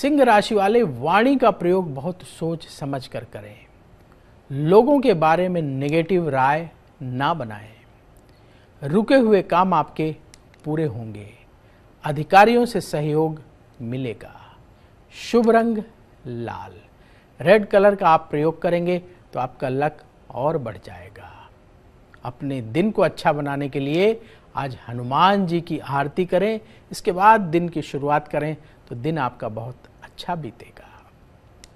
सिंह राशि वाले वाणी का प्रयोग बहुत सोच समझ कर करें लोगों के बारे में नेगेटिव राय ना बनाएं रुके हुए काम आपके पूरे होंगे अधिकारियों से सहयोग मिलेगा शुभ रंग लाल रेड कलर का आप प्रयोग करेंगे तो आपका लक और बढ़ जाएगा अपने दिन को अच्छा बनाने के लिए आज हनुमान जी की आरती करें इसके बाद दिन की शुरुआत करें तो दिन आपका बहुत अच्छा बीतेगा